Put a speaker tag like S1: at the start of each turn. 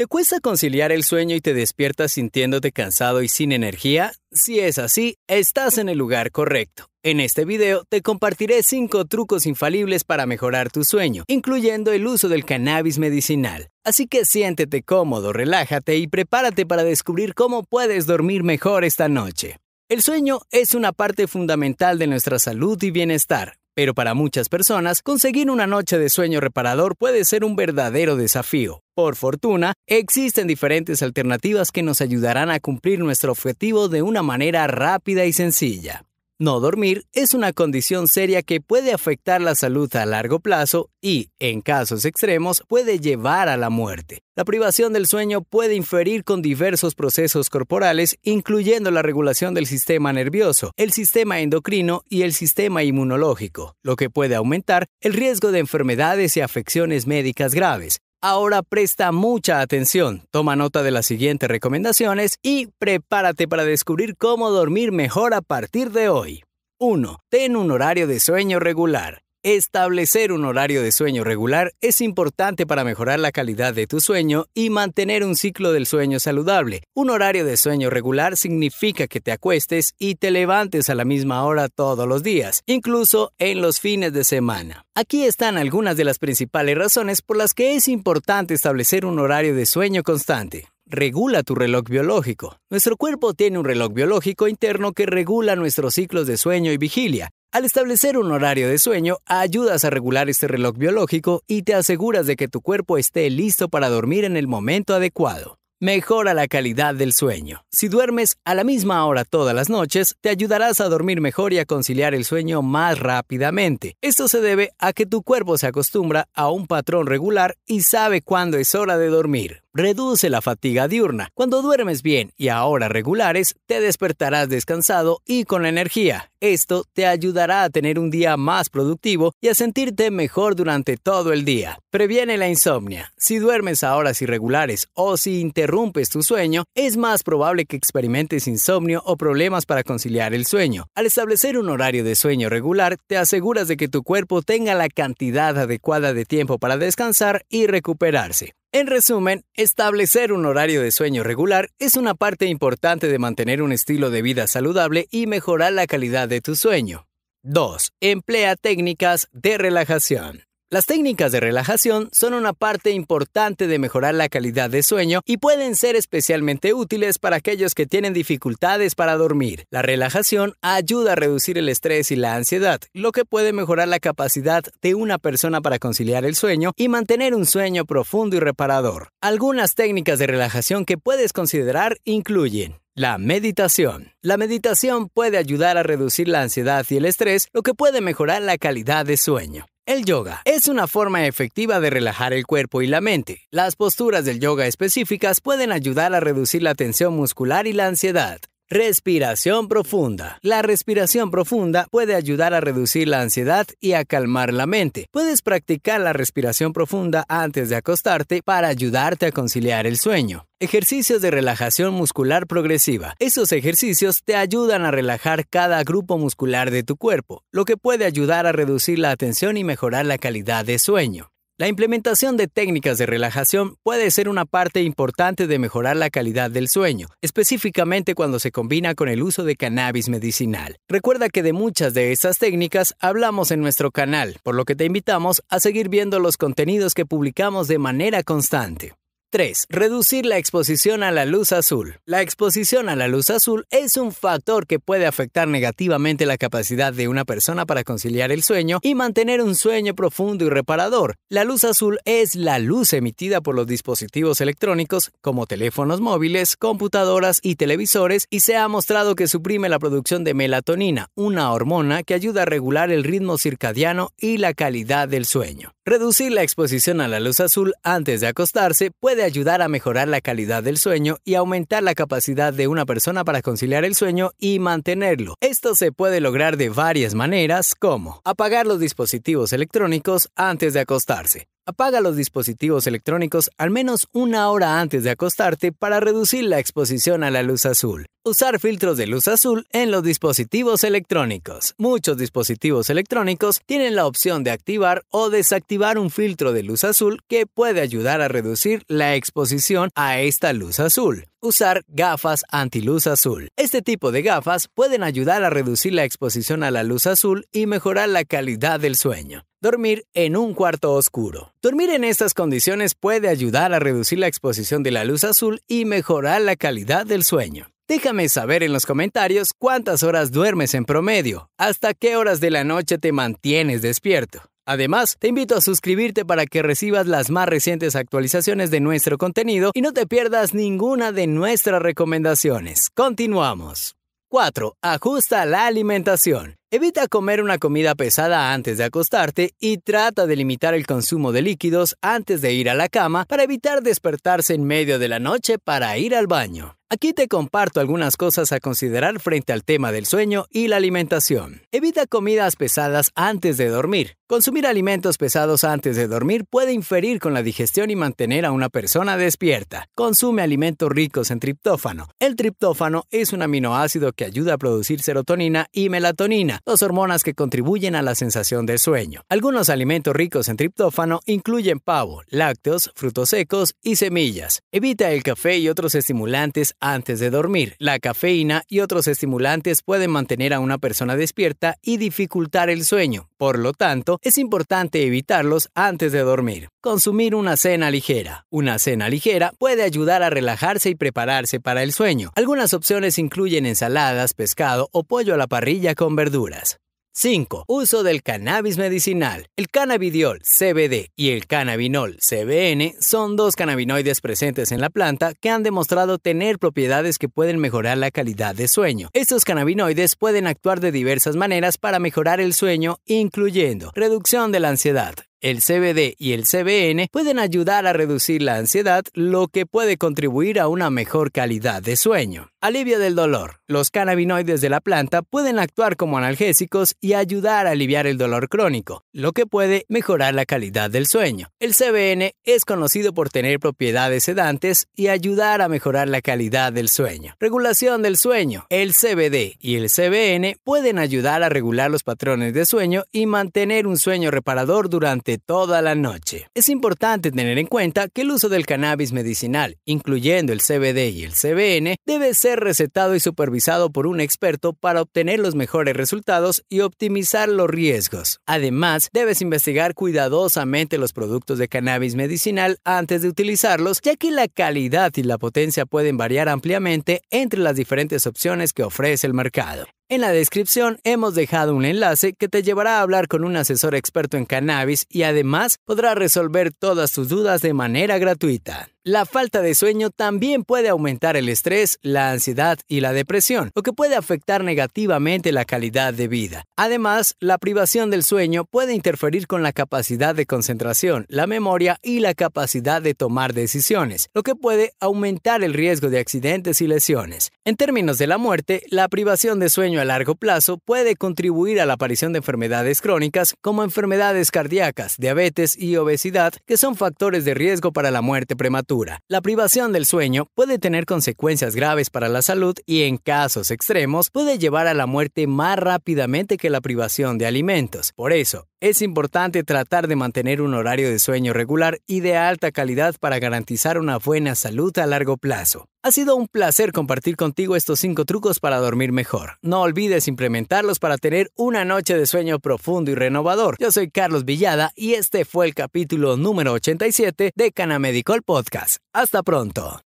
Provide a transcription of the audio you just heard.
S1: ¿Te cuesta conciliar el sueño y te despiertas sintiéndote cansado y sin energía? Si es así, estás en el lugar correcto. En este video te compartiré 5 trucos infalibles para mejorar tu sueño, incluyendo el uso del cannabis medicinal. Así que siéntete cómodo, relájate y prepárate para descubrir cómo puedes dormir mejor esta noche. El sueño es una parte fundamental de nuestra salud y bienestar, pero para muchas personas, conseguir una noche de sueño reparador puede ser un verdadero desafío. Por fortuna, existen diferentes alternativas que nos ayudarán a cumplir nuestro objetivo de una manera rápida y sencilla. No dormir es una condición seria que puede afectar la salud a largo plazo y, en casos extremos, puede llevar a la muerte. La privación del sueño puede inferir con diversos procesos corporales, incluyendo la regulación del sistema nervioso, el sistema endocrino y el sistema inmunológico, lo que puede aumentar el riesgo de enfermedades y afecciones médicas graves, Ahora presta mucha atención, toma nota de las siguientes recomendaciones y prepárate para descubrir cómo dormir mejor a partir de hoy. 1. Ten un horario de sueño regular. Establecer un horario de sueño regular es importante para mejorar la calidad de tu sueño y mantener un ciclo del sueño saludable. Un horario de sueño regular significa que te acuestes y te levantes a la misma hora todos los días, incluso en los fines de semana. Aquí están algunas de las principales razones por las que es importante establecer un horario de sueño constante regula tu reloj biológico. Nuestro cuerpo tiene un reloj biológico interno que regula nuestros ciclos de sueño y vigilia. Al establecer un horario de sueño, ayudas a regular este reloj biológico y te aseguras de que tu cuerpo esté listo para dormir en el momento adecuado. Mejora la calidad del sueño. Si duermes a la misma hora todas las noches, te ayudarás a dormir mejor y a conciliar el sueño más rápidamente. Esto se debe a que tu cuerpo se acostumbra a un patrón regular y sabe cuándo es hora de dormir. Reduce la fatiga diurna. Cuando duermes bien y a horas regulares, te despertarás descansado y con energía. Esto te ayudará a tener un día más productivo y a sentirte mejor durante todo el día. Previene la insomnia. Si duermes a horas irregulares o si interrumpes tu sueño, es más probable que experimentes insomnio o problemas para conciliar el sueño. Al establecer un horario de sueño regular, te aseguras de que tu cuerpo tenga la cantidad adecuada de tiempo para descansar y recuperarse. En resumen, establecer un horario de sueño regular es una parte importante de mantener un estilo de vida saludable y mejorar la calidad de tu sueño. 2. Emplea técnicas de relajación. Las técnicas de relajación son una parte importante de mejorar la calidad de sueño y pueden ser especialmente útiles para aquellos que tienen dificultades para dormir. La relajación ayuda a reducir el estrés y la ansiedad, lo que puede mejorar la capacidad de una persona para conciliar el sueño y mantener un sueño profundo y reparador. Algunas técnicas de relajación que puedes considerar incluyen la meditación. La meditación puede ayudar a reducir la ansiedad y el estrés, lo que puede mejorar la calidad de sueño. El yoga es una forma efectiva de relajar el cuerpo y la mente. Las posturas del yoga específicas pueden ayudar a reducir la tensión muscular y la ansiedad. Respiración profunda. La respiración profunda puede ayudar a reducir la ansiedad y a calmar la mente. Puedes practicar la respiración profunda antes de acostarte para ayudarte a conciliar el sueño. Ejercicios de relajación muscular progresiva. Esos ejercicios te ayudan a relajar cada grupo muscular de tu cuerpo, lo que puede ayudar a reducir la tensión y mejorar la calidad de sueño. La implementación de técnicas de relajación puede ser una parte importante de mejorar la calidad del sueño, específicamente cuando se combina con el uso de cannabis medicinal. Recuerda que de muchas de estas técnicas hablamos en nuestro canal, por lo que te invitamos a seguir viendo los contenidos que publicamos de manera constante. 3. Reducir la exposición a la luz azul. La exposición a la luz azul es un factor que puede afectar negativamente la capacidad de una persona para conciliar el sueño y mantener un sueño profundo y reparador. La luz azul es la luz emitida por los dispositivos electrónicos como teléfonos móviles, computadoras y televisores y se ha mostrado que suprime la producción de melatonina, una hormona que ayuda a regular el ritmo circadiano y la calidad del sueño. Reducir la exposición a la luz azul antes de acostarse puede ayudar a mejorar la calidad del sueño y aumentar la capacidad de una persona para conciliar el sueño y mantenerlo. Esto se puede lograr de varias maneras, como apagar los dispositivos electrónicos antes de acostarse. Apaga los dispositivos electrónicos al menos una hora antes de acostarte para reducir la exposición a la luz azul. Usar filtros de luz azul en los dispositivos electrónicos. Muchos dispositivos electrónicos tienen la opción de activar o desactivar un filtro de luz azul que puede ayudar a reducir la exposición a esta luz azul usar gafas antiluz azul. Este tipo de gafas pueden ayudar a reducir la exposición a la luz azul y mejorar la calidad del sueño. Dormir en un cuarto oscuro. Dormir en estas condiciones puede ayudar a reducir la exposición de la luz azul y mejorar la calidad del sueño. Déjame saber en los comentarios cuántas horas duermes en promedio, hasta qué horas de la noche te mantienes despierto. Además, te invito a suscribirte para que recibas las más recientes actualizaciones de nuestro contenido y no te pierdas ninguna de nuestras recomendaciones. Continuamos. 4. Ajusta la alimentación. Evita comer una comida pesada antes de acostarte y trata de limitar el consumo de líquidos antes de ir a la cama para evitar despertarse en medio de la noche para ir al baño. Aquí te comparto algunas cosas a considerar frente al tema del sueño y la alimentación. Evita comidas pesadas antes de dormir. Consumir alimentos pesados antes de dormir puede inferir con la digestión y mantener a una persona despierta. Consume alimentos ricos en triptófano. El triptófano es un aminoácido que ayuda a producir serotonina y melatonina, dos hormonas que contribuyen a la sensación del sueño. Algunos alimentos ricos en triptófano incluyen pavo, lácteos, frutos secos y semillas. Evita el café y otros estimulantes antes de dormir. La cafeína y otros estimulantes pueden mantener a una persona despierta y dificultar el sueño. Por lo tanto, es importante evitarlos antes de dormir. Consumir una cena ligera. Una cena ligera puede ayudar a relajarse y prepararse para el sueño. Algunas opciones incluyen ensaladas, pescado o pollo a la parrilla con verduras. 5. Uso del cannabis medicinal. El cannabidiol CBD y el cannabinol CBN son dos cannabinoides presentes en la planta que han demostrado tener propiedades que pueden mejorar la calidad de sueño. Estos cannabinoides pueden actuar de diversas maneras para mejorar el sueño, incluyendo reducción de la ansiedad, el CBD y el CBN pueden ayudar a reducir la ansiedad, lo que puede contribuir a una mejor calidad de sueño. Alivio del dolor. Los cannabinoides de la planta pueden actuar como analgésicos y ayudar a aliviar el dolor crónico, lo que puede mejorar la calidad del sueño. El CBN es conocido por tener propiedades sedantes y ayudar a mejorar la calidad del sueño. Regulación del sueño. El CBD y el CBN pueden ayudar a regular los patrones de sueño y mantener un sueño reparador durante toda la noche. Es importante tener en cuenta que el uso del cannabis medicinal, incluyendo el CBD y el CBN, debe ser recetado y supervisado por un experto para obtener los mejores resultados y optimizar los riesgos. Además, debes investigar cuidadosamente los productos de cannabis medicinal antes de utilizarlos, ya que la calidad y la potencia pueden variar ampliamente entre las diferentes opciones que ofrece el mercado. En la descripción hemos dejado un enlace que te llevará a hablar con un asesor experto en cannabis y además podrá resolver todas tus dudas de manera gratuita. La falta de sueño también puede aumentar el estrés, la ansiedad y la depresión, lo que puede afectar negativamente la calidad de vida. Además, la privación del sueño puede interferir con la capacidad de concentración, la memoria y la capacidad de tomar decisiones, lo que puede aumentar el riesgo de accidentes y lesiones. En términos de la muerte, la privación de sueño a largo plazo puede contribuir a la aparición de enfermedades crónicas como enfermedades cardíacas, diabetes y obesidad, que son factores de riesgo para la muerte prematura. La privación del sueño puede tener consecuencias graves para la salud y en casos extremos puede llevar a la muerte más rápidamente que la privación de alimentos. Por eso, es importante tratar de mantener un horario de sueño regular y de alta calidad para garantizar una buena salud a largo plazo. Ha sido un placer compartir contigo estos 5 trucos para dormir mejor. No olvides implementarlos para tener una noche de sueño profundo y renovador. Yo soy Carlos Villada y este fue el capítulo número 87 de Canamedical Podcast. Hasta pronto.